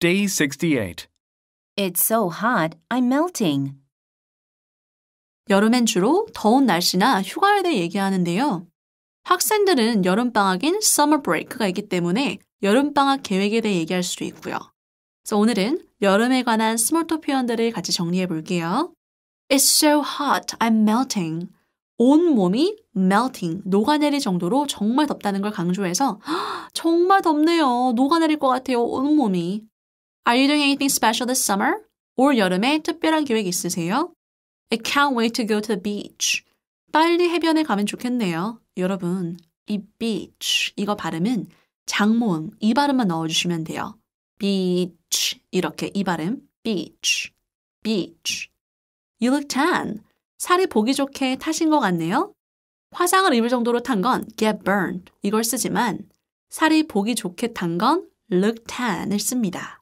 Day 68. It's so hot, I'm melting. 여름엔 주로 더운 날씨나 휴가에 대해 얘기하는데요. 학생들은 여름방학인 summer break가 있기 때문에 여름방학 계획에 대해 얘기할 수도 있고요. 그래서 오늘은 여름에 관한 스몰톡 표현들을 같이 정리해 볼게요. It's so hot, I'm melting. 온 몸이 melting, 녹아내릴 정도로 정말 덥다는 걸 강조해서 정말 덥네요. 녹아내릴 것 같아요. 온 몸이. Are you doing anything special this summer? 올 여름에 특별한 계획 있으세요? I can't wait to go to the beach. 빨리 해변에 가면 좋겠네요. 여러분, 이 beach 이거 발음은 장모음 이 발음만 넣어주시면 돼요. beach 이렇게 이 발음 beach beach. You look tan. 살이 보기 좋게 타신 것 같네요. 화상을 입을 정도로 탄 건 get burned 이걸 쓰지만 살이 보기 좋게 탄 건 look tan을 씁니다.